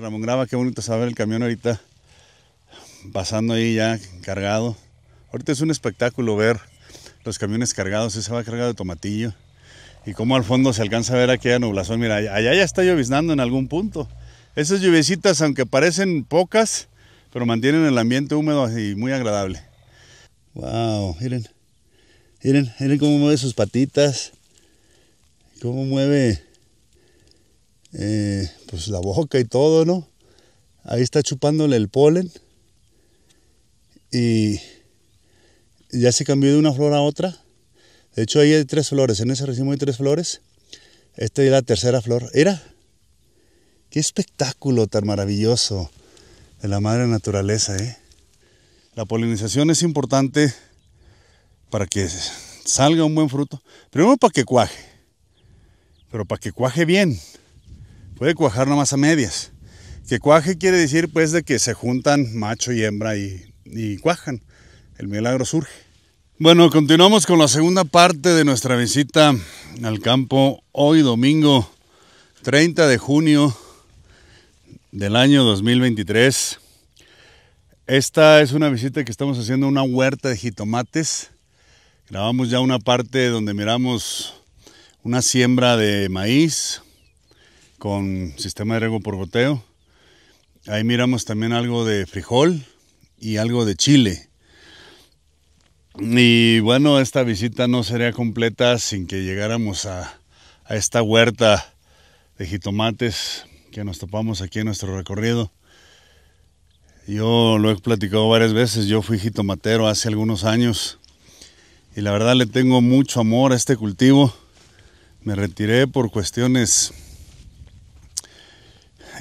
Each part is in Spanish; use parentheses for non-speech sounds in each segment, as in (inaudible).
Ramón graba qué bonito saber el camión ahorita pasando ahí ya cargado. Ahorita es un espectáculo ver los camiones cargados, ese va cargado de tomatillo. Y cómo al fondo se alcanza a ver aquella nublación, mira, allá ya está lloviznando en algún punto. Esas lluvicitas aunque parecen pocas, pero mantienen el ambiente húmedo y muy agradable. Wow, miren, miren, miren cómo mueve sus patitas, cómo mueve, eh, pues la boca y todo, ¿no? Ahí está chupándole el polen y ya se cambió de una flor a otra. De hecho, ahí hay tres flores, en ese racimo hay tres flores. Esta es la tercera flor. Era, qué espectáculo tan maravilloso de la madre naturaleza, ¿eh? La polinización es importante para que salga un buen fruto. Primero para que cuaje, pero para que cuaje bien puede cuajar nomás a medias. Que cuaje quiere decir pues de que se juntan macho y hembra y, cuajan. El milagro surge. Bueno, continuamos con la segunda parte de nuestra visita al campo hoy domingo 30 de junio del año 2023. Esta es una visita que estamos haciendo a una huerta de jitomates. Grabamos ya una parte donde miramos una siembra de maíz, con sistema de riego por goteo. Ahí miramos también algo de frijol y algo de chile. Y bueno, esta visita no sería completa sin que llegáramos a, esta huerta de jitomates que nos topamos aquí en nuestro recorrido. Yo lo he platicado varias veces, yo fui jitomatero hace algunos años y la verdad le tengo mucho amor a este cultivo. Me retiré por cuestiones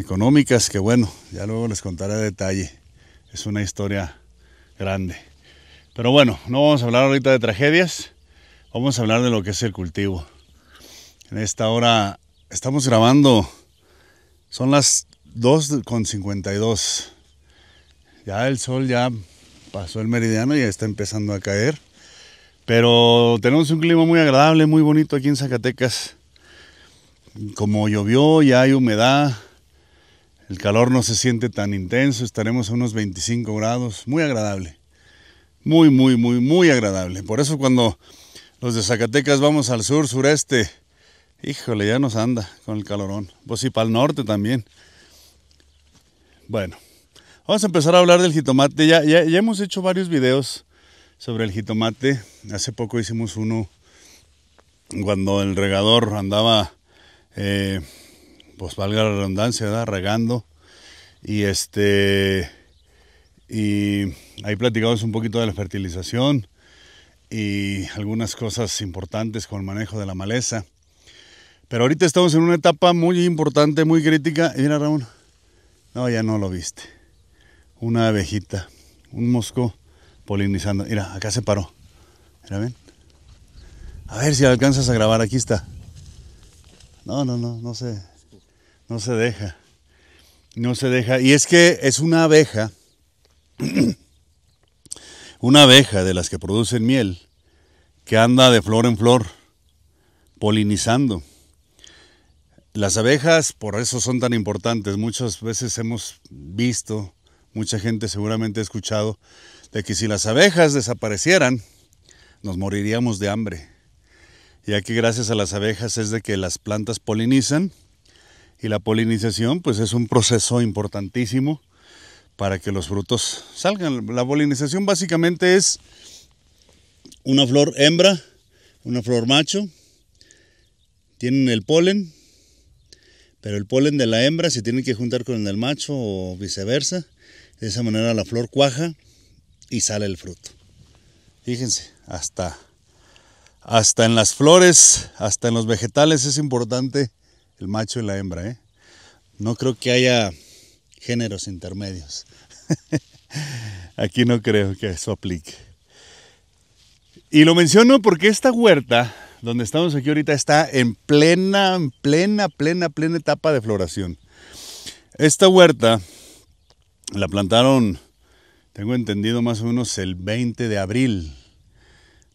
económicas que bueno, ya luego les contaré detalle. Es una historia grande. Pero bueno, no vamos a hablar ahorita de tragedias, vamos a hablar de lo que es el cultivo. En esta hora estamos grabando, son las 2.52. Ya el sol ya pasó el meridiano y está empezando a caer. Pero tenemos un clima muy agradable, muy bonito aquí en Zacatecas. Como llovió, ya hay humedad, el calor no se siente tan intenso, estaremos a unos 25 grados, muy agradable. Muy, muy, muy, muy agradable. Por eso cuando los de Zacatecas vamos al sur, sureste, híjole, ya nos anda con el calorón. Pues sí, para el norte también. Bueno, vamos a empezar a hablar del jitomate. Ya, ya, hemos hecho varios videos sobre el jitomate. Hace poco hicimos uno cuando el regador andaba eh, pues valga la redundancia, ¿verdad? regando. Y este y ahí platicamos un poquito de la fertilización y algunas cosas importantes con el manejo de la maleza. Pero ahorita estamos en una etapa muy importante, muy crítica. Y mira, Raúl, no, ya no lo viste. Una abejita, un mosco polinizando. Mira, acá se paró. Mira, ven. A ver si alcanzas a grabar, aquí está. No, no, no, no sé. No se deja. No se deja. Y es que es una abeja, (clears throat) una abeja de las que producen miel, que anda de flor en flor, polinizando. Las abejas por eso son tan importantes. Muchas veces hemos visto, mucha gente seguramente ha escuchado, de que si las abejas desaparecieran, nos moriríamos de hambre. Ya que gracias a las abejas es de que las plantas polinizan y la polinización pues es un proceso importantísimo para que los frutos salgan. La polinización básicamente es una flor hembra, una flor macho, tienen el polen, pero el polen de la hembra se tiene que juntar con el del macho o viceversa. De esa manera la flor cuaja y sale el fruto. Fíjense, hasta, hasta en las flores, hasta en los vegetales es importante el macho y la hembra. ¿eh? No creo que haya géneros intermedios. (laughs) Aquí no creo que eso aplique. Y lo menciono porque esta huerta donde estamos aquí ahorita está en plena, plena, plena, plena etapa de floración. Esta huerta la plantaron, tengo entendido, más o menos el 20 de abril.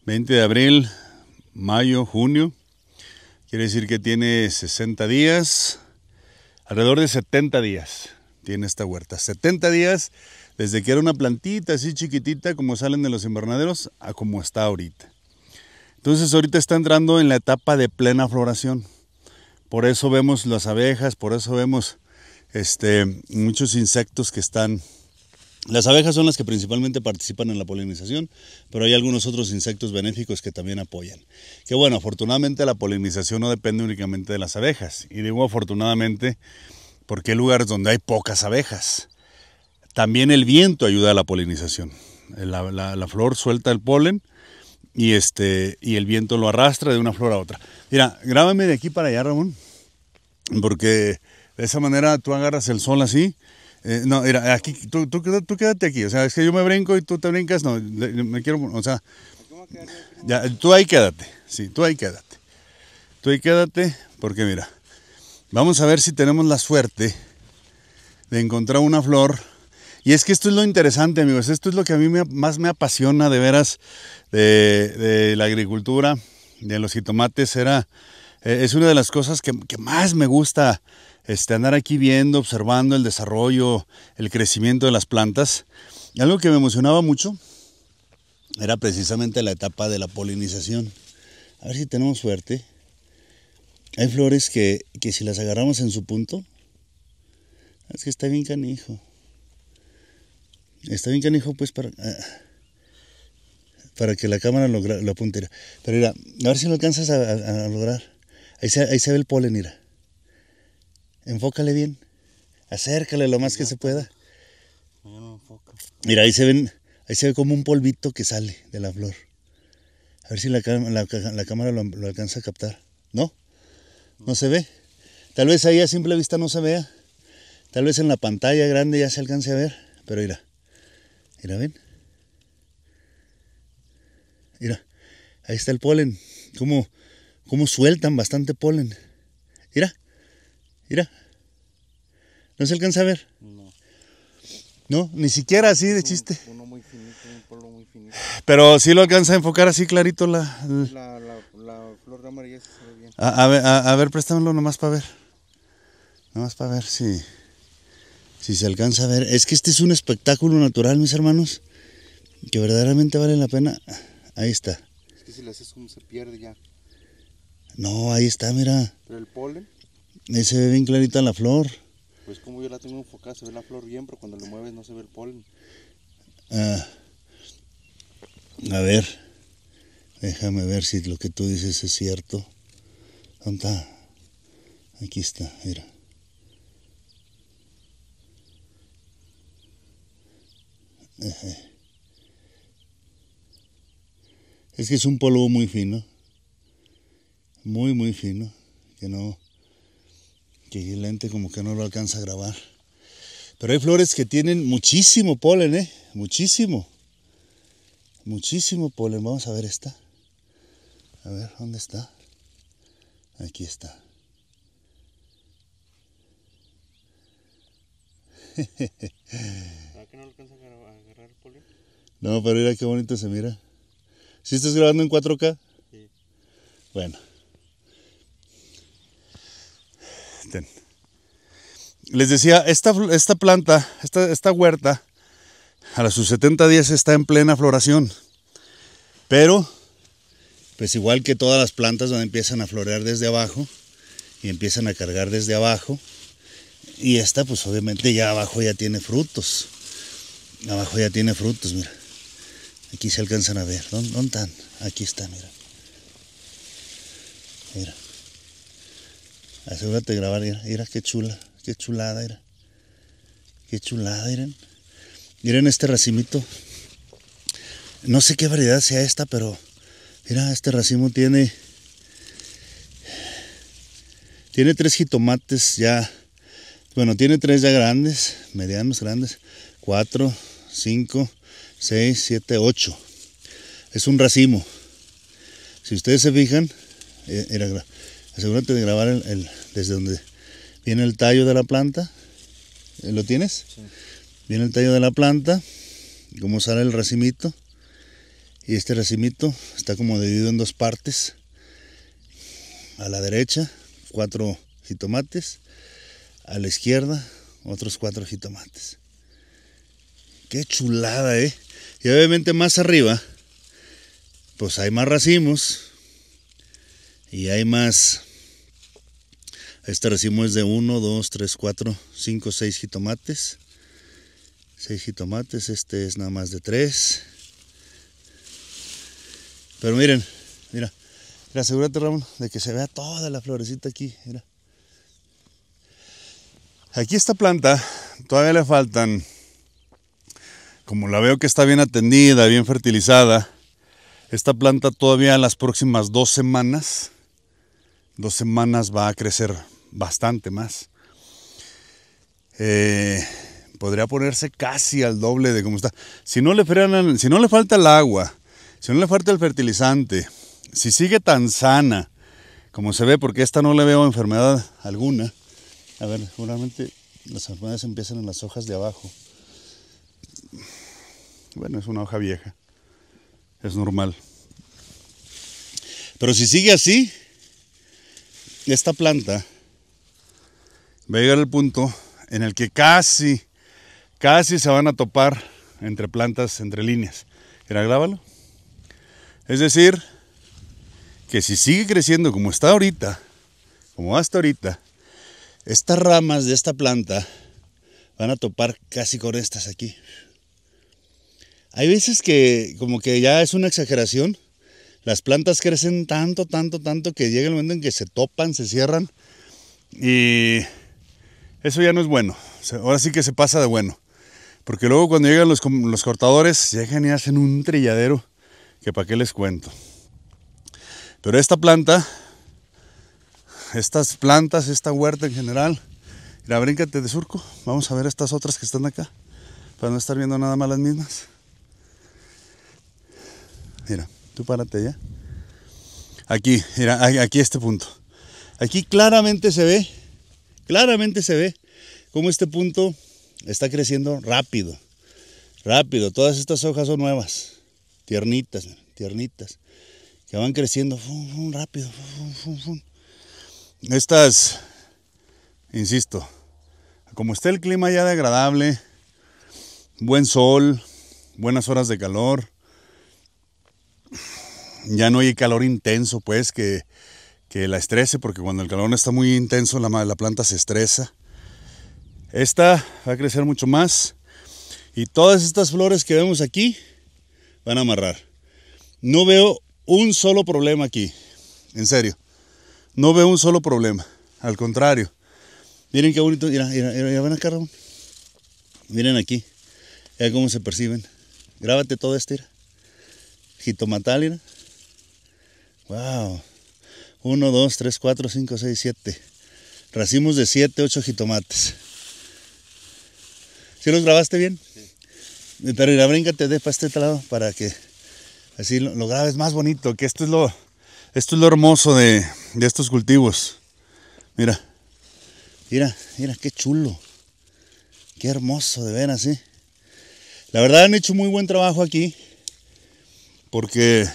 20 de abril, mayo, junio. Quiere decir que tiene 60 días, alrededor de 70 días tiene esta huerta. 70 días desde que era una plantita así chiquitita como salen de los invernaderos a como está ahorita. Entonces ahorita está entrando en la etapa de plena floración. Por eso vemos las abejas, por eso vemos este, muchos insectos que están las abejas son las que principalmente participan en la polinización, pero hay algunos otros insectos benéficos que también apoyan. Que bueno, afortunadamente la polinización no depende únicamente de las abejas. Y digo afortunadamente porque hay lugares donde hay pocas abejas. También el viento ayuda a la polinización. La, flor suelta el polen y, este, y el viento lo arrastra de una flor a otra. Mira, grábame de aquí para allá, Ramón, porque de esa manera tú agarras el sol así eh, no, mira, aquí, tú, quédate aquí, o sea, es que yo me brinco y tú te brincas, no, me quiero, o sea, tú ahí quédate, sí, tú ahí quédate, tú ahí quédate, porque mira, vamos a ver si tenemos la suerte de encontrar una flor, y es que esto es lo interesante, amigos, esto es lo que a mí más me apasiona de veras de, la agricultura, de los jitomates, era, eh, es una de las cosas que más me gusta este, andar aquí viendo, observando el desarrollo, el crecimiento de las plantas. algo que me emocionaba mucho era precisamente la etapa de la polinización. A ver si tenemos suerte. Hay flores que, si las agarramos en su punto, es que está bien canijo. Está bien canijo pues para, para que la cámara lo, apunte. Pero mira, a ver si lo alcanzas a, lograr. Ahí ahí se ve el polen, mira. Enfócale bien. Acércale lo más que se pueda. Mira, ahí se ven, ahí se ve como un polvito que sale de la flor. A ver si la, cámara lo, alcanza a captar. ¿No? ¿No se ve? Tal vez ahí a simple vista no se vea. Tal vez en la pantalla grande ya se alcance a ver. Pero mira. Mira, ven. Mira. Ahí está el polen. Cómo como sueltan bastante polen. Mira. Mira. ¿No se alcanza a ver? No. No, ni siquiera así de chiste. Pero sí lo alcanza a enfocar así clarito la... La, flor de amarilla se ve bien. A, ver, a, préstamelo nomás para ver. Nomás para ver si... Si se alcanza a ver. Es que este es un espectáculo natural, mis hermanos. Que verdaderamente vale la pena. Ahí está. Es que si le haces como se pierde ya. No, ahí está, mira. el polen. Ahí se ve bien clarita la flor. Pues como yo la tengo enfocada, se ve la flor bien, pero cuando lo mueves no se ve el polen. Ah, a ver, déjame ver si lo que tú dices es cierto. ¿Dónde está? Aquí está, mira. Es que es un polvo muy fino, muy muy fino, que no, que el lente como que no lo alcanza a grabar. Pero hay flores que tienen muchísimo polen, ¿eh? Muchísimo. Muchísimo polen. Vamos a ver esta. A ver, ¿dónde está? Aquí está. que no alcanza a agarrar polen? No, pero mira qué bonito se mira. ¿Sí estás grabando en 4K? Sí. Bueno. Les decía, esta, esta planta, esta, esta huerta, a sus 70 días está en plena floración. Pero, pues igual que todas las plantas donde empiezan a florear desde abajo y empiezan a cargar desde abajo. Y esta, pues obviamente ya abajo ya tiene frutos. Abajo ya tiene frutos, mira. Aquí se alcanzan a ver. ¿Dónde, dónde están? Aquí está, mira. Mira. Asegúrate de grabar, mira, qué chula, qué chulada, era Qué chulada, miren. Miren este racimito. No sé qué variedad sea esta, pero mira, este racimo tiene tiene tres jitomates ya. Bueno, tiene tres ya grandes, medianos grandes. Cuatro, cinco, seis, siete, ocho. Es un racimo. Si ustedes se fijan, eh, era, Asegúrate de grabar el, desde donde viene el tallo de la planta. ¿eh, ¿Lo tienes? Sí. Viene el tallo de la planta, cómo sale el racimito. Y este racimito está como dividido en dos partes. A la derecha, cuatro jitomates. A la izquierda, otros cuatro jitomates. Qué chulada, ¿eh? Y obviamente más arriba, pues hay más racimos y hay más este racimo es de 1, 2, 3, 4, 5, 6 jitomates. 6 jitomates, este es nada más de 3. Pero miren, mira, mira, asegúrate Ramón de que se vea toda la florecita aquí, Aquí esta planta todavía le faltan, como la veo que está bien atendida, bien fertilizada, esta planta todavía en las próximas dos semanas, dos semanas va a crecer bastante más. Eh, podría ponerse casi al doble de como está. Si no le si no le falta el agua, si no le falta el fertilizante, si sigue tan sana como se ve, porque esta no le veo enfermedad alguna. A ver, seguramente las enfermedades empiezan en las hojas de abajo. Bueno, es una hoja vieja. Es normal. Pero si sigue así, esta planta va a llegar el punto en el que casi, casi se van a topar entre plantas, entre líneas. Era grábalo. Es decir, que si sigue creciendo como está ahorita, como hasta ahorita, estas ramas de esta planta van a topar casi con estas aquí. Hay veces que como que ya es una exageración. Las plantas crecen tanto, tanto, tanto que llega el momento en que se topan, se cierran y eso ya no es bueno. Ahora sí que se pasa de bueno. Porque luego cuando llegan los, los cortadores, llegan y hacen un trilladero que para qué les cuento. Pero esta planta, estas plantas, esta huerta en general, la brincate de surco. Vamos a ver estas otras que están acá, para no estar viendo nada más las mismas. Mira, tú párate ya. Aquí, mira, aquí este punto. Aquí claramente se ve claramente se ve cómo este punto está creciendo rápido, rápido. Todas estas hojas son nuevas, tiernitas, tiernitas, que van creciendo rápido. estas, insisto, como está el clima ya de agradable, buen sol, buenas horas de calor, ya no hay calor intenso, pues que la estrese, porque cuando el calor está muy intenso la, la planta se estresa. Esta va a crecer mucho más y todas estas flores que vemos aquí van a amarrar. No veo un solo problema aquí, en serio. No veo un solo problema, al contrario. Miren qué bonito, ven acá, Miren aquí, ya cómo se perciben. Grábate todo este Jitomatal, Wow. 1, 2, 3, 4, 5, 6, 7. Racimos de 7, 8 jitomates. ¿Sí los grabaste bien? Sí. Eh, pero brinca te dé para este lado para que así lo, lo, grabes más bonito, que esto es lo, esto es lo hermoso de, de estos cultivos. Mira, mira, mira, qué chulo. Qué hermoso de ver así. ¿eh? La verdad han hecho muy buen trabajo aquí porque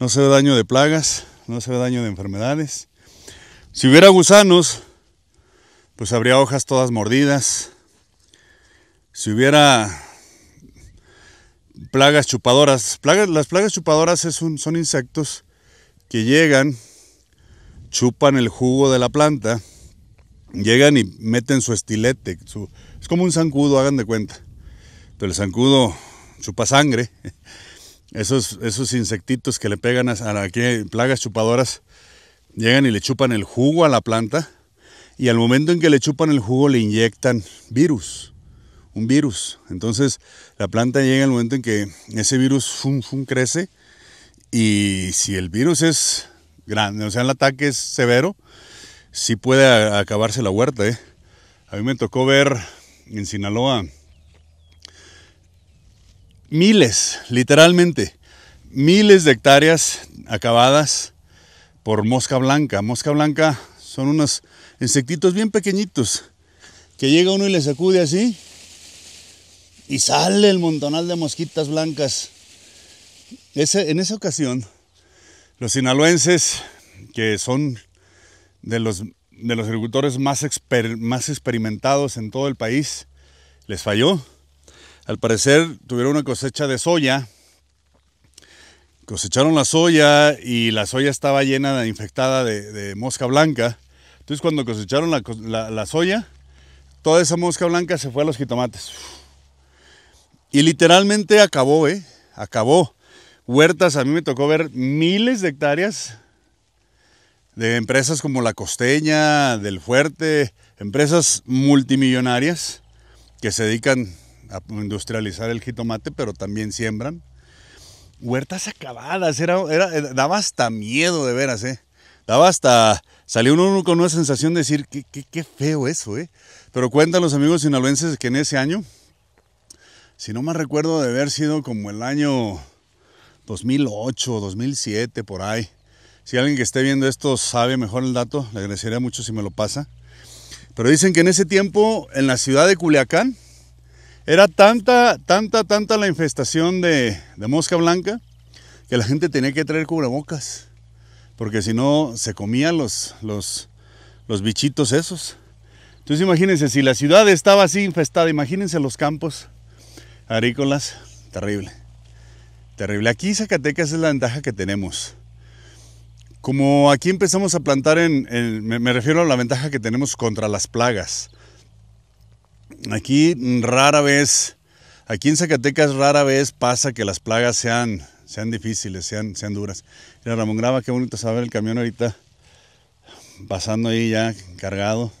no se ve daño de plagas no se daño de enfermedades. Si hubiera gusanos, pues habría hojas todas mordidas. Si hubiera plagas chupadoras, plagas, las plagas chupadoras es son insectos que llegan, chupan el jugo de la planta, llegan y meten su estilete, es como un zancudo, hagan de cuenta. Pero el zancudo chupa sangre esos, insectitos que le pegan a, las que plagas chupadoras, llegan y le chupan el jugo a la planta y al momento en que le chupan el jugo le inyectan virus, un virus. Entonces la planta llega al momento en que ese virus crece y si el virus es grande, o sea, el ataque es severo, sí puede acabarse la huerta. ¿eh? A mí me tocó ver en Sinaloa miles, literalmente, miles de hectáreas acabadas por mosca blanca. Mosca blanca son unos insectitos bien pequeñitos que llega uno y le sacude así y sale el montonal de mosquitas blancas. en esa ocasión, los sinaloenses, que son de los, agricultores más experimentados en todo el país, les falló al parecer tuvieron una cosecha de soya. Cosecharon la soya y la soya estaba llena, de, infectada de, mosca blanca. Entonces cuando cosecharon la, la soya, toda esa mosca blanca se fue a los jitomates. Y literalmente acabó, ¿eh? Acabó. Huertas, a mí me tocó ver miles de hectáreas de empresas como La Costeña, Del Fuerte, empresas multimillonarias que se dedican a industrializar el jitomate, pero también siembran. Huertas acabadas, era, eh, daba hasta miedo de veras, ¿eh? Daba hasta, salió uno con una sensación de decir, qué, qué, feo eso, ¿eh? Pero cuentan los amigos sinaloenses que en ese año, si no me recuerdo de haber sido como el año 2008, 2007, por ahí. Si alguien que esté viendo esto sabe mejor el dato, le agradecería mucho si me lo pasa. Pero dicen que en ese tiempo, en la ciudad de Culiacán, era tanta, tanta, tanta la infestación de, mosca blanca que la gente tenía que traer cubrebocas, porque si no se comían los, los, bichitos esos. Entonces imagínense, si la ciudad estaba así infestada, imagínense los campos agrícolas, terrible, terrible. Aquí Zacatecas es la ventaja que tenemos. Como aquí empezamos a plantar en, me refiero a la ventaja que tenemos contra las plagas aquí rara vez, aquí en Zacatecas rara vez pasa que las plagas sean, sean difíciles, sean, sean duras. Mira, Ramón Grava, qué bonito saber el camión ahorita pasando ahí ya cargado.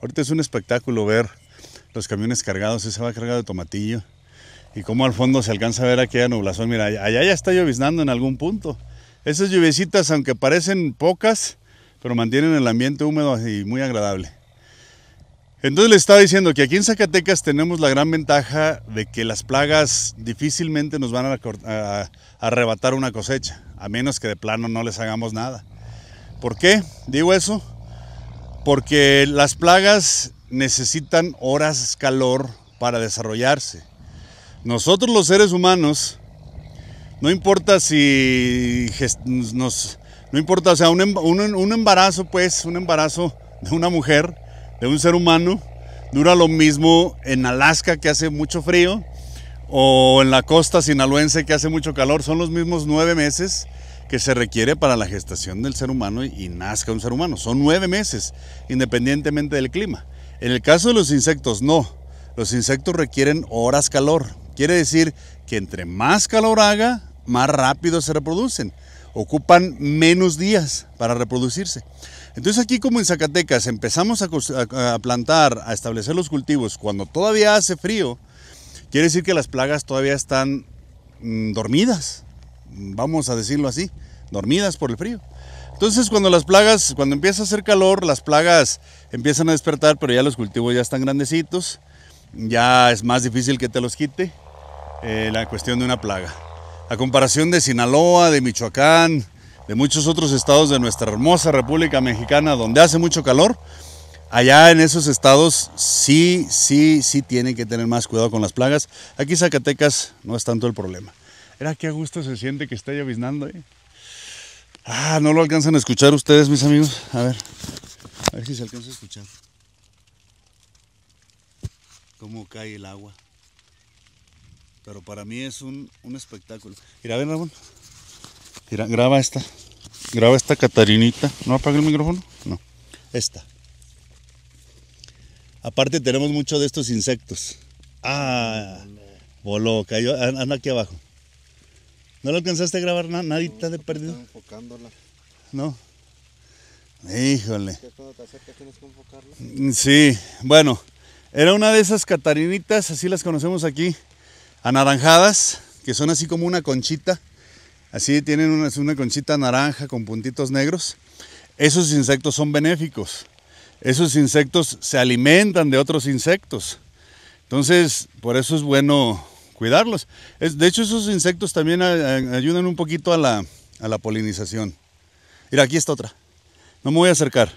Ahorita es un espectáculo ver los camiones cargados, ese va cargado de tomatillo. Y como al fondo se alcanza a ver aquella nublación, mira, allá ya está lloviznando en algún punto. Esas lluviecitas, aunque parecen pocas, pero mantienen el ambiente húmedo y muy agradable. Entonces le estaba diciendo que aquí en Zacatecas tenemos la gran ventaja de que las plagas difícilmente nos van a, arrebatar una cosecha, a menos que de plano no les hagamos nada. ¿Por qué digo eso? Porque las plagas necesitan horas calor para desarrollarse. Nosotros los seres humanos, no importa si No importa, o sea, em-, un, un embarazo, pues, un embarazo de una mujer, de un ser humano dura lo mismo en Alaska que hace mucho frío o en la costa sinaloense que hace mucho calor. Son los mismos nueve meses que se requiere para la gestación del ser humano y nazca un ser humano. Son nueve meses, independientemente del clima. En el caso de los insectos, no. Los insectos requieren horas calor. Quiere decir que entre más calor haga, más rápido se reproducen. Ocupan menos días para reproducirse. Entonces aquí como en Zacatecas empezamos a, plantar, a establecer los cultivos cuando todavía hace frío, quiere decir que las plagas todavía están mm, dormidas, vamos a decirlo así, dormidas por el frío. Entonces cuando las plagas, cuando empieza a hacer calor, las plagas empiezan a despertar, pero ya los cultivos ya están grandecitos, ya es más difícil que te los quite eh, la cuestión de una plaga. A comparación de Sinaloa, de Michoacán, de muchos otros estados de nuestra hermosa República Mexicana, donde hace mucho calor, allá en esos estados sí, sí, sí tienen que tener más cuidado con las plagas. Aquí Zacatecas no es tanto el problema. Era qué a gusto se siente que está lloviznando. ¿eh? Ah, no lo alcanzan a escuchar ustedes, mis amigos. A ver, a ver si se alcanza a escuchar. Cómo cae el agua. Pero para mí es un, un espectáculo. Mira, ven, Ramón graba esta. Graba esta Catarinita. ¿No apaga el micrófono? No. Esta. Aparte tenemos muchos de estos insectos. Ah, voló, cayó, anda aquí abajo. ¿No lo alcanzaste a grabar nada? Nadita de perdido. enfocándola. No. Híjole. Sí, bueno, era una de esas catarinitas, así las conocemos aquí, anaranjadas, que son así como una conchita. Así tienen una, conchita naranja con puntitos negros. Esos insectos son benéficos. Esos insectos se alimentan de otros insectos. Entonces, por eso es bueno cuidarlos. de hecho, esos insectos también ayudan un poquito a la, a la polinización. Mira, aquí está otra. No me voy a acercar.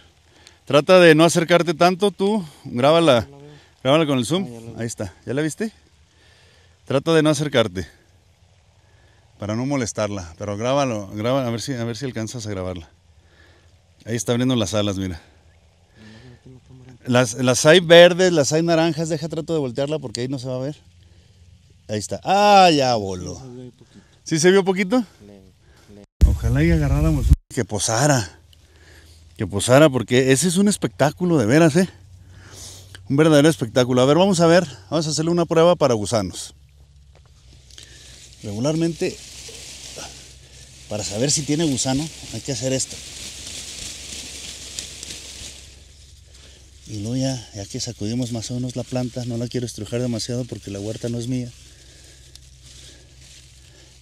Trata de no acercarte tanto tú. Grábala, grábala con el zoom. Ah, Ahí está. ¿Ya la viste? Trata de no acercarte para no molestarla. Pero grábalo, graba, a ver si, a ver si alcanzas a grabarla. Ahí está abriendo las alas, mira. Las, las hay verdes, las hay naranjas, deja trato de voltearla porque ahí no se va a ver. Ahí está. Ah, ya voló. ¿Sí se vio poquito? Ojalá y agarráramos que posara. Que posara porque ese es un espectáculo de veras, ¿eh? Un verdadero espectáculo. A ver, vamos a ver. Vamos a hacerle una prueba para gusanos. Regularmente, para saber si tiene gusano, hay que hacer esto. Y luego ya, ya que sacudimos más o menos la planta, no la quiero estrujar demasiado porque la huerta no es mía.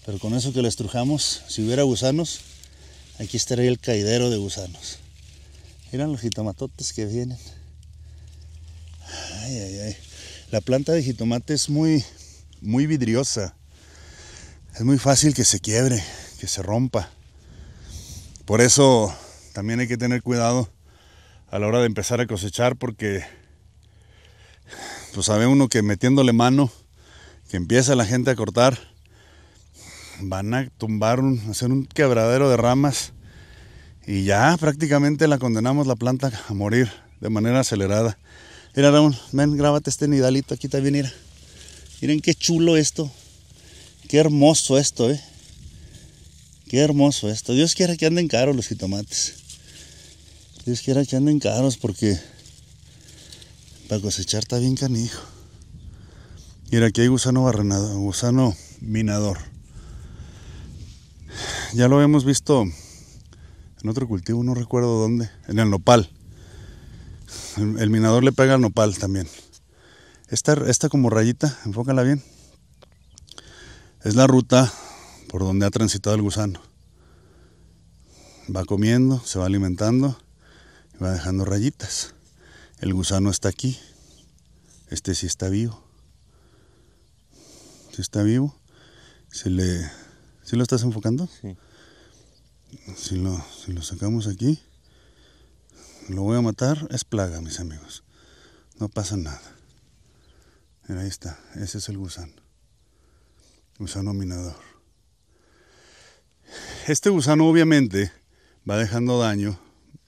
Pero con eso que la estrujamos, si hubiera gusanos, aquí estaría el caidero de gusanos. Miren los jitomatotes que vienen. Ay, ay, ay. La planta de jitomate es muy, muy vidriosa es muy fácil que se quiebre, que se rompa. Por eso también hay que tener cuidado a la hora de empezar a cosechar porque pues sabe uno que metiéndole mano, que empieza la gente a cortar, van a tumbar, un, hacer un quebradero de ramas y ya prácticamente la condenamos la planta a morir de manera acelerada. Mira Raúl, ven, grábate este nidalito, aquí también, mira. Miren qué chulo esto. Qué hermoso esto, ¿eh? Qué hermoso esto. Dios quiera que anden caros los jitomates. Dios quiera que anden caros porque para cosechar está bien canijo. Mira, aquí hay gusano barrenado, gusano minador. Ya lo hemos visto en otro cultivo, no recuerdo dónde, en el nopal. El, minador le pega al nopal también. Esta, esta como rayita, enfócala bien. Es la ruta por donde ha transitado el gusano. Va comiendo, se va alimentando y va dejando rayitas. El gusano está aquí. Este sí está vivo. Sí está vivo. ¿Se le. ¿Sí lo estás enfocando? Sí. Si lo, si lo sacamos aquí, lo voy a matar. Es plaga, mis amigos. No pasa nada. Mira, ahí está. Ese es el gusano gusano minador. Este gusano obviamente va dejando daño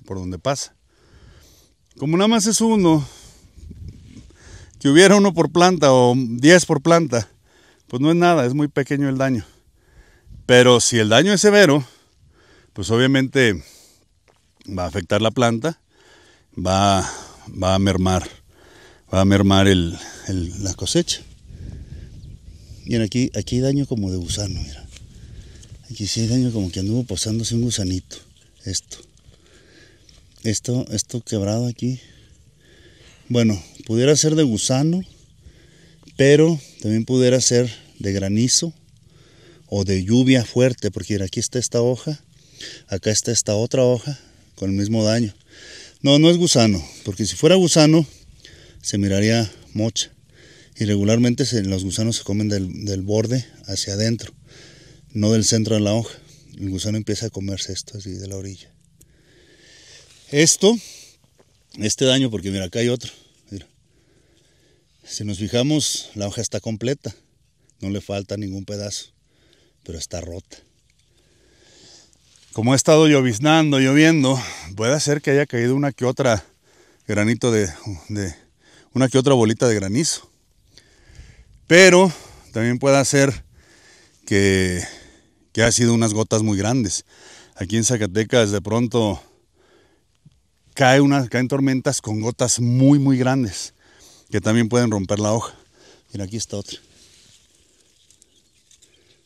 por donde pasa. Como nada más es uno, que hubiera uno por planta o 10 por planta, pues no es nada, es muy pequeño el daño. Pero si el daño es severo, pues obviamente va a afectar la planta, va, va a mermar, va a mermar la cosecha. Miren, aquí, aquí hay daño como de gusano, mira. Aquí sí hay daño como que anduvo posándose un gusanito. Esto. Esto, esto quebrado aquí. Bueno, pudiera ser de gusano, pero también pudiera ser de granizo o de lluvia fuerte, porque aquí está esta hoja, acá está esta otra hoja con el mismo daño. No, no es gusano, porque si fuera gusano se miraría mocha. Y regularmente los gusanos se comen del, borde hacia adentro, no del centro de la hoja. El gusano empieza a comerse esto así de la orilla. Esto, este daño, porque mira, acá hay otro. Si nos fijamos, la hoja está completa, no le falta ningún pedazo, pero está rota. Como ha estado lloviznando, lloviendo, puede ser que haya caído una que otra granito de una que otra bolita de granizo pero también puede ser que, ha sido unas gotas muy grandes. Aquí en Zacatecas de pronto cae caen tormentas con gotas muy, muy grandes que también pueden romper la hoja. Mira, aquí está otra.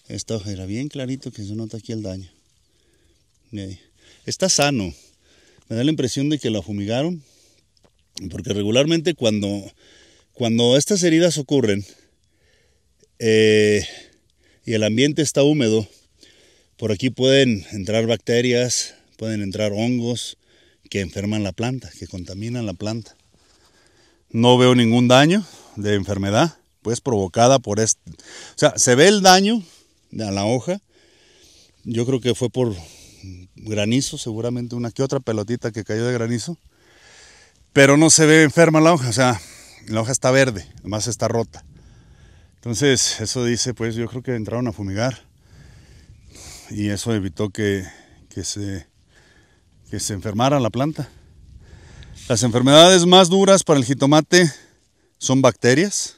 Esta hoja era bien clarito que se nota aquí el daño. Está sano. Me da la impresión de que la fumigaron. Porque regularmente cuando, cuando estas heridas ocurren, eh, y el ambiente está húmedo, por aquí pueden entrar bacterias, pueden entrar hongos que enferman la planta, que contaminan la planta. No veo ningún daño de enfermedad, pues provocada por esto O sea, se ve el daño a la hoja. Yo creo que fue por granizo, seguramente una que otra pelotita que cayó de granizo. Pero no se ve enferma la hoja, o sea, la hoja está verde, además está rota. Entonces, eso dice, pues yo creo que entraron a fumigar y eso evitó que, se, se enfermara la planta. Las enfermedades más duras para el jitomate son bacterias.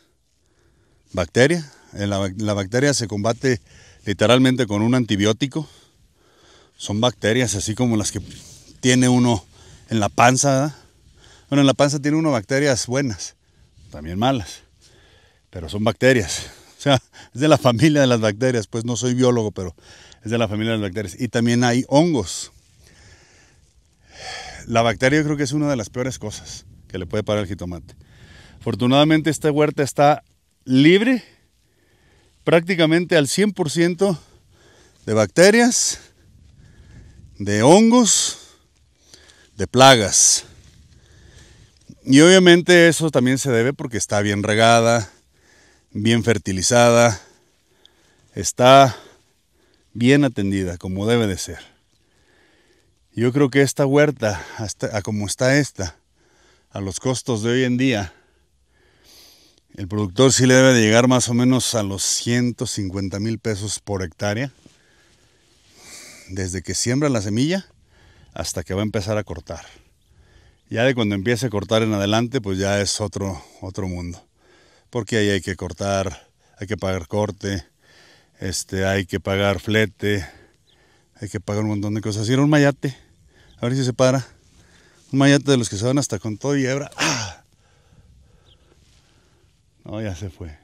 Bacteria. Eh, la, bacteria se combate literalmente con un antibiótico. Son bacterias así como las que tiene uno en la panza. Bueno, en la panza tiene uno bacterias buenas, también malas pero son bacterias. (laughs) O sea, es de la familia de las bacterias, pues no soy biólogo, pero es de la familia de las bacterias. Y también hay hongos. La bacteria creo que es una de las peores cosas que le puede parar el jitomate. Afortunadamente esta huerta está libre prácticamente al 100% de bacterias, de hongos, de plagas. Y obviamente eso también se debe porque está bien regada, bien fertilizada, está bien atendida como debe de ser. Yo creo que esta huerta, hasta como está esta, a los costos de hoy en día, el productor sí le debe de llegar más o menos a los 150 mil pesos por hectárea, desde que siembra la semilla hasta que va a empezar a cortar. Ya de cuando empiece a cortar en adelante, pues ya es otro, otro mundo porque ahí hay que cortar, hay que pagar corte, este, hay que pagar flete, hay que pagar un montón de cosas. Y era un mayate, a ver si se para. Un mayate de los que se van hasta con todo y hebra. ¡Ah! No, ya se fue.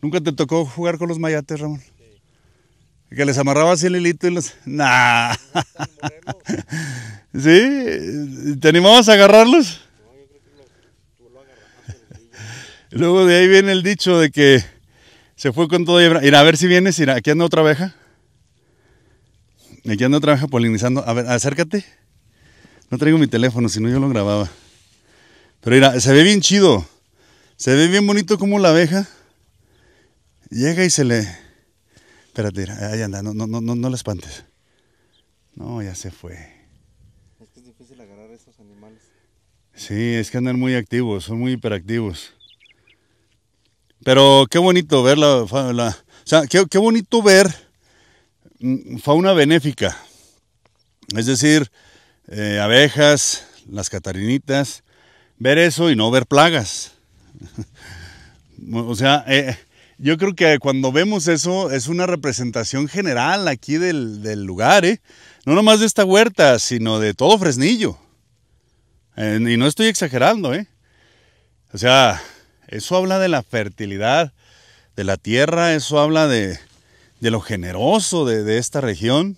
¿Nunca te tocó jugar con los mayates, Ramón? Sí. Que les amarrabas el hilito y los... ¡Nah! (laughs) ¿Sí? ¿Te animabas a agarrarlos? Luego de ahí viene el dicho de que se fue con todo. Ir a ver si vienes. Mira, aquí anda otra abeja. Aquí anda otra abeja polinizando. A ver, acércate. No traigo mi teléfono, si no yo lo grababa. Pero mira, se ve bien chido. Se ve bien bonito como la abeja llega y se le. Espérate, mira, ahí anda, no, no, no, no la espantes. No, ya se fue. Es que es difícil agarrar a estos animales. Sí, es que andan muy activos, son muy hiperactivos. Pero qué bonito ver la, o sea, qué, bonito ver mm, fauna benéfica. Es decir, eh, abejas, las catarinitas, ver eso y no ver plagas. (laughs) o sea, eh, yo creo que cuando vemos eso es una representación general aquí del, del lugar, ¿eh? No nomás de esta huerta, sino de todo Fresnillo. Eh, y no estoy exagerando, ¿eh? O sea, eso habla de la fertilidad de la tierra, eso habla de, de lo generoso de, esta región.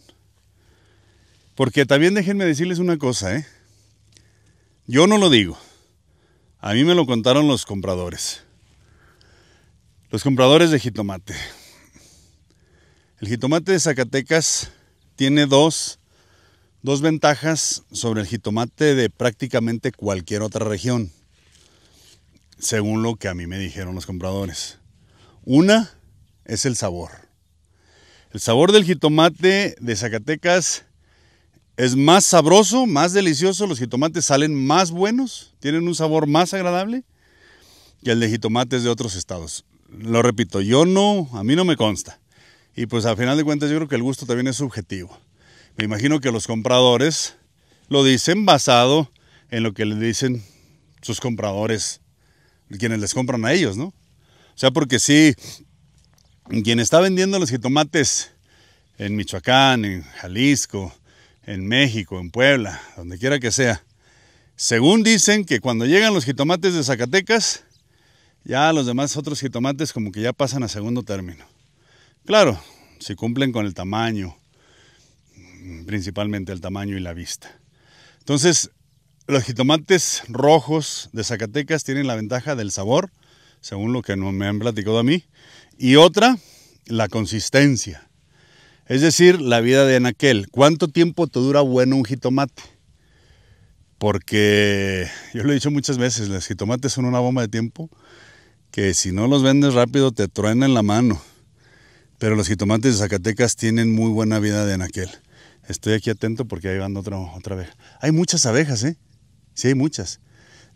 Porque también déjenme decirles una cosa, ¿eh? Yo no lo digo. A mí me lo contaron los compradores. Los compradores de jitomate. El jitomate de Zacatecas tiene dos, dos ventajas sobre el jitomate de prácticamente cualquier otra región según lo que a mí me dijeron los compradores. Una es el sabor. El sabor del jitomate de Zacatecas es más sabroso, más delicioso. Los jitomates salen más buenos, tienen un sabor más agradable que el de jitomates de otros estados. Lo repito, yo no, a mí no me consta. Y pues al final de cuentas yo creo que el gusto también es subjetivo. Me imagino que los compradores lo dicen basado en lo que le dicen sus compradores quienes les compran a ellos, ¿no? O sea, porque si quien está vendiendo los jitomates en Michoacán, en Jalisco, en México, en Puebla, donde quiera que sea, según dicen que cuando llegan los jitomates de Zacatecas, ya los demás otros jitomates como que ya pasan a segundo término. Claro, si cumplen con el tamaño, principalmente el tamaño y la vista. Entonces, los jitomates rojos de Zacatecas tienen la ventaja del sabor, según lo que me han platicado a mí, y otra, la consistencia. Es decir, la vida de anaquel. ¿Cuánto tiempo te dura bueno un jitomate? Porque yo lo he dicho muchas veces, los jitomates son una bomba de tiempo que si no los vendes rápido te en la mano. Pero los jitomates de Zacatecas tienen muy buena vida de anaquel. Estoy aquí atento porque ahí van otra, otra vez. Hay muchas abejas, ¿eh? Sí, hay muchas.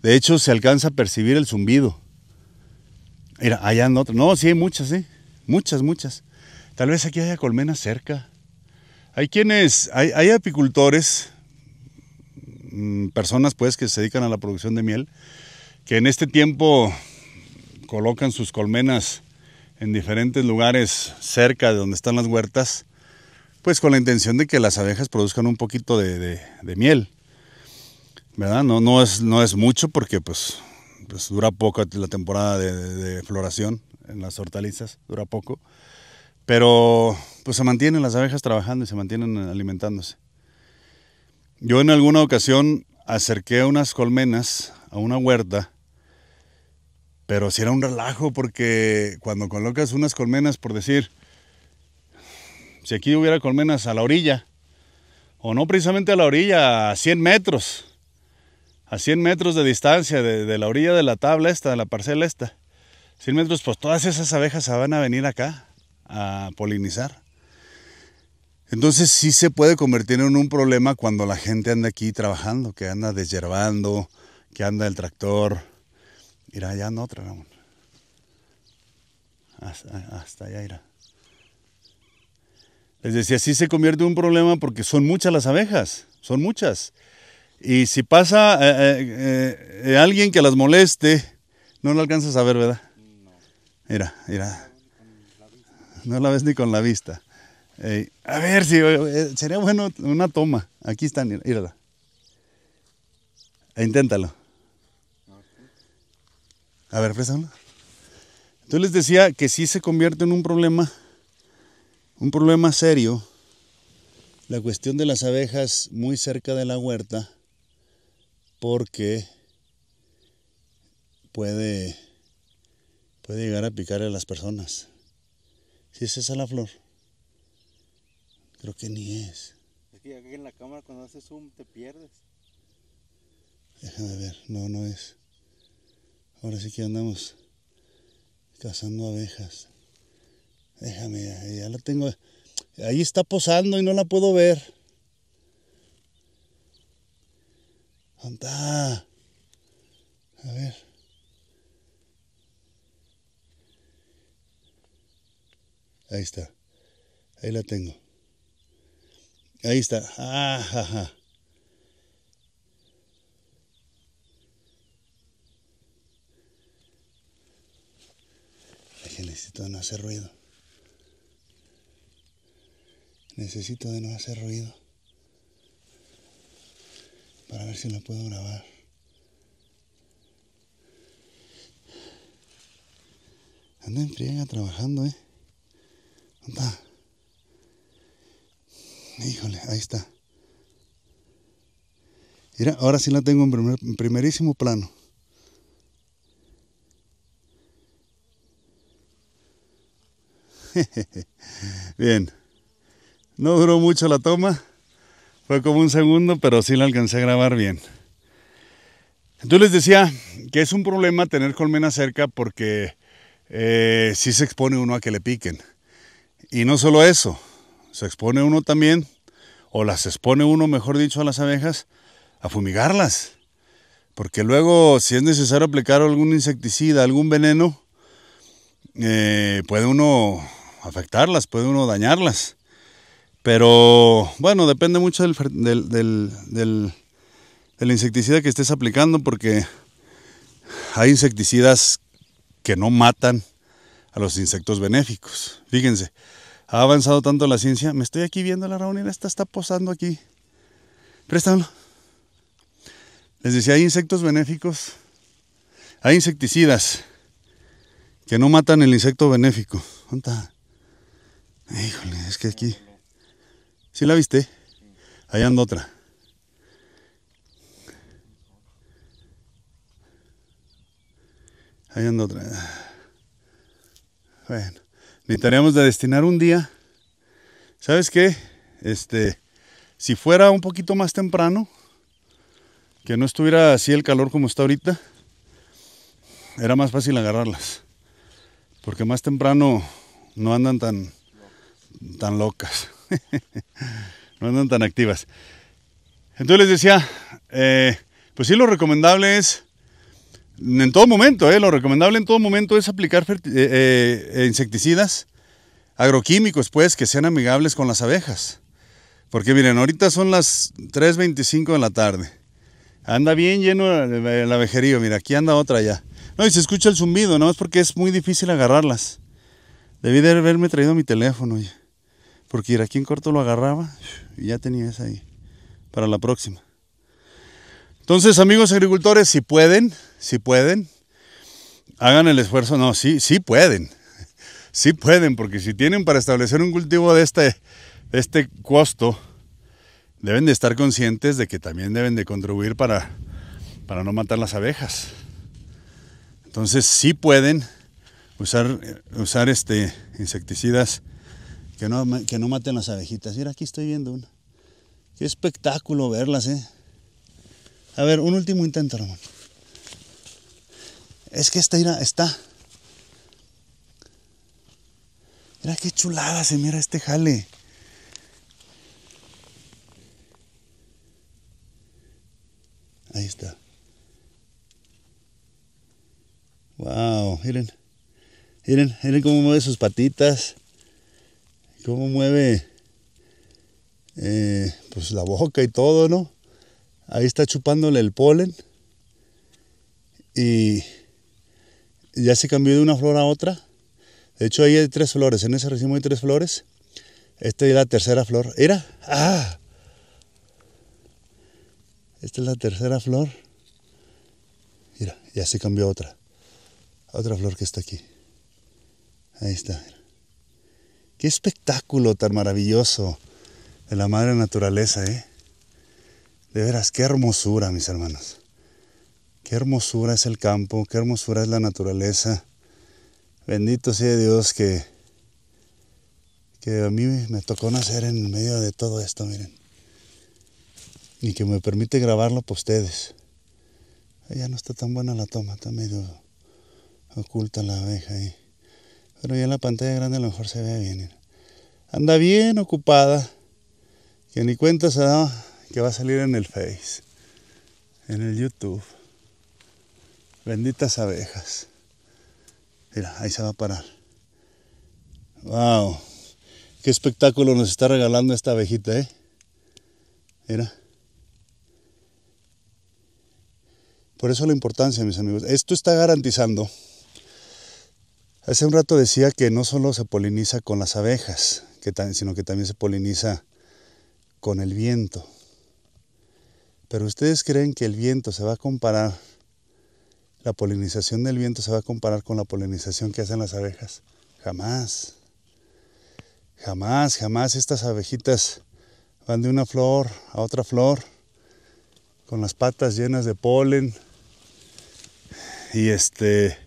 De hecho, se alcanza a percibir el zumbido. Mira, allá en otro, No, sí, hay muchas, sí. Muchas, muchas. Tal vez aquí haya colmenas cerca. Hay quienes, hay, apicultores, mm, personas pues que se dedican a la producción de miel, que en este tiempo colocan sus colmenas en diferentes lugares cerca de donde están las huertas, pues con la intención de que las abejas produzcan un poquito de, de miel. ¿verdad? No, no, es, no es mucho porque pues, pues dura poco la temporada de, floración en las hortalizas, dura poco. Pero pues se mantienen las abejas trabajando y se mantienen alimentándose. Yo en alguna ocasión acerqué unas colmenas a una huerta, pero si era un relajo porque cuando colocas unas colmenas, por decir, si aquí hubiera colmenas a la orilla, o no precisamente a la orilla, a 100 metros, a 100 metros de distancia de, la orilla de la tabla esta, de la parcela esta, 100 metros, pues todas esas abejas se van a venir acá a polinizar. Entonces sí se puede convertir en un problema cuando la gente anda aquí trabajando, que anda desyerbando, que anda el tractor. Mira, allá anda otra, Hasta, allá irá. Les decía, sí se convierte en un problema porque son muchas las abejas, son muchas. Y si pasa eh, eh, eh, alguien que las moleste, no lo alcanzas a ver, ¿verdad? Mira, mira. No la ves ni con la vista. a ver si sería bueno una toma. Aquí están, mírala. E inténtalo. A ver, presa Yo les decía que si se convierte en un problema, un problema serio, la cuestión de las abejas muy cerca de la huerta porque puede, puede llegar a picar a las personas. Si es esa la flor, creo que ni es. Es que aquí en la cámara cuando haces zoom te pierdes. Déjame ver, no, no es. Ahora sí que andamos cazando abejas. Déjame, ya la tengo. Ahí está posando y no la puedo ver. Anda. A ver. Ahí está. Ahí la tengo. Ahí está. Ah, necesito de no hacer ruido. Necesito de no hacer ruido para ver si la puedo grabar. Anda en friega trabajando, ¿eh? está? Híjole, ahí está. Mira, ahora sí la tengo en primerísimo plano. (laughs) Bien. No duró mucho la toma. Fue como un segundo, pero sí la alcancé a grabar bien. Entonces les decía que es un problema tener colmena cerca porque eh, sí se expone uno a que le piquen. Y no solo eso, se expone uno también, o las expone uno, mejor dicho, a las abejas, a fumigarlas. Porque luego, si es necesario aplicar algún insecticida, algún veneno, eh, puede uno afectarlas, puede uno dañarlas. Pero bueno, depende mucho del, del, insecticida que estés aplicando porque hay insecticidas que no matan a los insectos benéficos. Fíjense, ha avanzado tanto la ciencia. Me estoy aquí viendo la reunión, esta está posando aquí. Préstamelo. Les decía, hay insectos benéficos, hay insecticidas que no matan el insecto benéfico. ¿Dónde Híjole, es que aquí. ¿Sí la viste? Allá anda otra. Allá anda otra. Bueno, necesitaríamos de destinar un día. ¿Sabes qué? Este, si fuera un poquito más temprano, que no estuviera así el calor como está ahorita, era más fácil agarrarlas. Porque más temprano no andan tan, tan locas. (laughs) no andan tan activas. Entonces les decía, eh, pues sí, lo recomendable es, en todo momento, eh, lo recomendable en todo momento es aplicar eh, eh, insecticidas agroquímicos, pues, que sean amigables con las abejas. Porque miren, ahorita son las 3.25 de la tarde. Anda bien lleno el, el abejerío, mira, aquí anda otra ya. No, y se escucha el zumbido, no es porque es muy difícil agarrarlas. Debí de haberme traído mi teléfono. Oye. Porque en corto lo agarraba y ya tenía esa ahí para la próxima. Entonces, amigos agricultores, si pueden, si pueden, hagan el esfuerzo. No, sí, sí pueden. (laughs) Sí pueden, porque si tienen para establecer un cultivo de este, este costo, deben de estar conscientes de que también deben de contribuir para, para no matar las abejas. Entonces, sí pueden usar, eh, usar este, insecticidas que no, maten las abejitas. Mira, aquí estoy viendo una. Qué espectáculo verlas, ¿eh? A ver, un último intento, Ramón. Es que esta, mira, está. Mira qué chulada se mira este jale. Ahí está. Wow, miren. Miren, miren cómo mueve sus patitas cómo mueve eh, pues la boca y todo, ¿no? Ahí está chupándole el polen y ya se cambió de una flor a otra. De hecho, ahí hay tres flores, en ese recimo hay tres flores. Esta es la tercera flor. ¿Era? ¡ah! Esta es la tercera flor. Mira, ya se cambió otra. otra flor que está aquí. Ahí está, Qué espectáculo tan maravilloso de la madre naturaleza, ¿eh? De veras, qué hermosura, mis hermanos. Qué hermosura es el campo, qué hermosura es la naturaleza. Bendito sea Dios que, que a mí me tocó nacer en medio de todo esto, miren. Y que me permite grabarlo para ustedes. Ya no está tan buena la toma, está medio oculta la abeja ahí. Pero ya en la pantalla grande a lo mejor se ve bien. Anda bien ocupada. Que ni cuenta se da que va a salir en el Face. En el YouTube. Benditas abejas. Mira, ahí se va a parar. ¡Wow! Qué espectáculo nos está regalando esta abejita, ¿eh? Mira. Por eso la importancia, mis amigos. Esto está garantizando Hace un rato decía que no solo se poliniza con las abejas, sino que también se poliniza con el viento. Pero ustedes creen que el viento se va a comparar, la polinización del viento se va a comparar con la polinización que hacen las abejas. Jamás. Jamás, jamás estas abejitas van de una flor a otra flor con las patas llenas de polen y este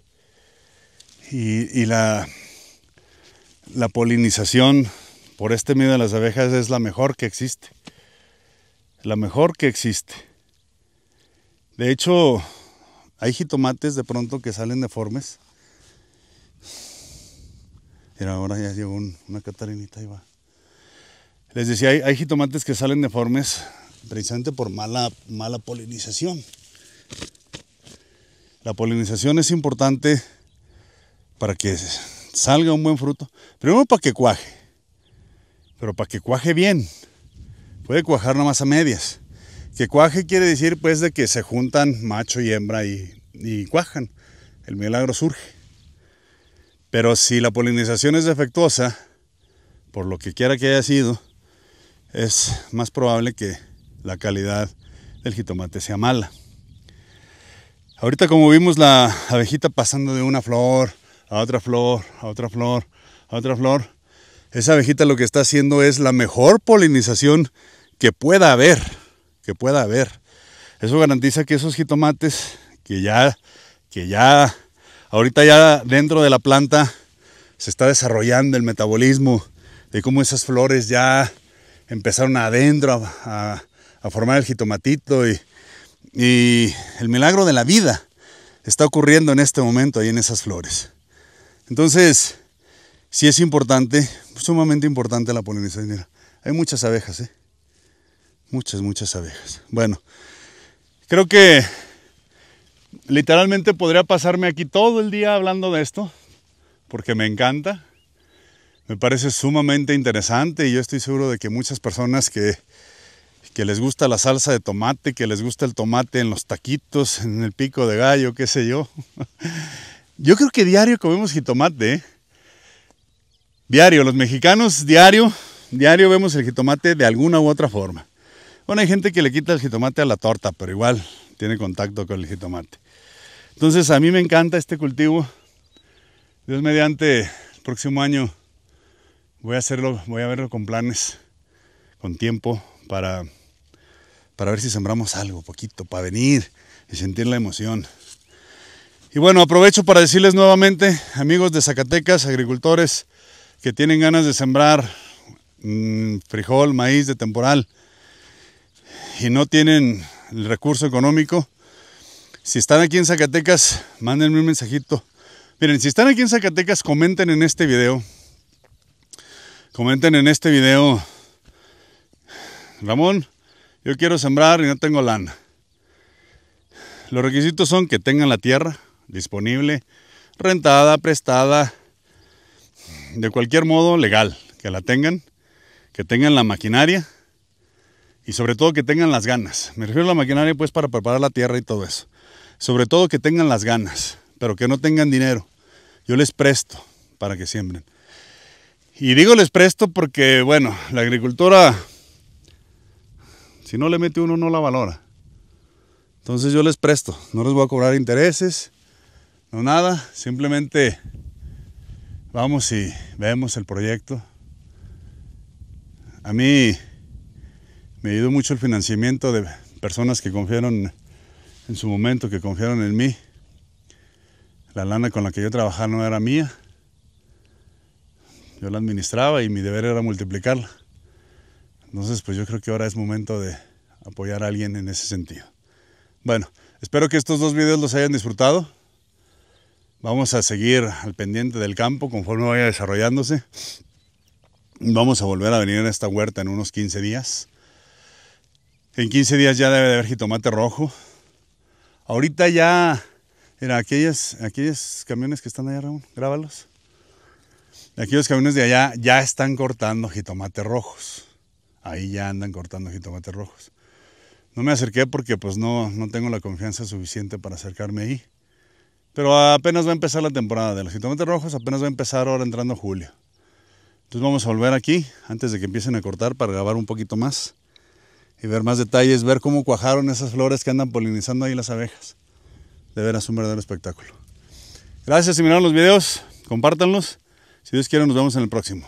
y, la, la polinización por este medio de las abejas es la mejor que existe. La mejor que existe. De hecho, hay jitomates de pronto que salen deformes. Mira, ahora ya llegó una catarinita y va. Les decía, hay, hay, jitomates que salen deformes precisamente por mala, mala polinización. La polinización es importante para que salga un buen fruto. Primero para que cuaje, pero para que cuaje bien. Puede cuajar nomás a medias. Que cuaje quiere decir pues de que se juntan macho y hembra y, y cuajan. El milagro surge. Pero si la polinización es defectuosa, por lo que quiera que haya sido, es más probable que la calidad del jitomate sea mala. Ahorita como vimos la abejita pasando de una flor a otra flor, a otra flor, a otra flor. Esa abejita lo que está haciendo es la mejor polinización que pueda haber, que pueda haber. Eso garantiza que esos jitomates que ya, que ya, ahorita ya dentro de la planta se está desarrollando el metabolismo de cómo esas flores ya empezaron adentro a, formar el jitomatito y, y el milagro de la vida está ocurriendo en este momento ahí en esas flores. Entonces, si es importante, sumamente importante la polinización. hay muchas abejas, ¿eh? Muchas, muchas abejas. Bueno, creo que literalmente podría pasarme aquí todo el día hablando de esto, porque me encanta. Me parece sumamente interesante y yo estoy seguro de que muchas personas que, que les gusta la salsa de tomate, que les gusta el tomate en los taquitos, en el pico de gallo, qué sé yo, (laughs) Yo creo que diario comemos jitomate. ¿eh? Diario, los mexicanos, diario, diario vemos el jitomate de alguna u otra forma. Bueno, hay gente que le quita el jitomate a la torta, pero igual tiene contacto con el jitomate. Entonces a mí me encanta este cultivo. Dios mediante, el próximo año voy a hacerlo, voy a verlo con planes, con tiempo, para, para ver si sembramos algo, poquito, para venir y sentir la emoción. Y bueno, aprovecho para decirles nuevamente, amigos de Zacatecas, agricultores que tienen ganas de sembrar mm, frijol, maíz de temporal y no tienen el recurso económico, si están aquí en Zacatecas, mándenme un mensajito. Miren, si están aquí en Zacatecas, comenten en este video. Comenten en este video. Ramón, yo quiero sembrar y no tengo lana. Los requisitos son que tengan la tierra, disponible, rentada, prestada, de cualquier modo legal, que la tengan, que tengan la maquinaria y sobre todo que tengan las ganas. Me refiero a la maquinaria pues para preparar la tierra y todo eso. Sobre todo que tengan las ganas, pero que no tengan dinero. Yo les presto para que siembren. Y digo les presto porque, bueno, la agricultura, si no le mete uno, no la valora. Entonces yo les presto, no les voy a cobrar intereses, no nada, simplemente vamos y vemos el proyecto. A mí me ayudó mucho el financiamiento de personas que confiaron en su momento, que confiaron en mí. La lana con la que yo trabajaba no era mía. Yo la administraba y mi deber era multiplicarla. Entonces, pues yo creo que ahora es momento de apoyar a alguien en ese sentido. Bueno, espero que estos dos videos los hayan disfrutado. Vamos a seguir al pendiente del campo conforme vaya desarrollándose. Vamos a volver a venir a esta huerta en unos 15 días. En 15 días ya debe de haber jitomate rojo. Ahorita ya, mira, aquellos, aquellos camiones que están allá, Raúl, grábalos. Aquellos camiones de allá ya están cortando jitomates rojos. Ahí ya andan cortando jitomates rojos. No me acerqué porque pues no, no tengo la confianza suficiente para acercarme ahí. Pero apenas va a empezar la temporada de los jitomates rojos, apenas va a empezar ahora entrando julio. Entonces vamos a volver aquí antes de que empiecen a cortar para grabar un poquito más y ver más detalles, ver cómo cuajaron esas flores que andan polinizando ahí las abejas. De veras un verdadero espectáculo. Gracias si miraron los videos, compártanlos. Si Dios quiere nos vemos en el próximo.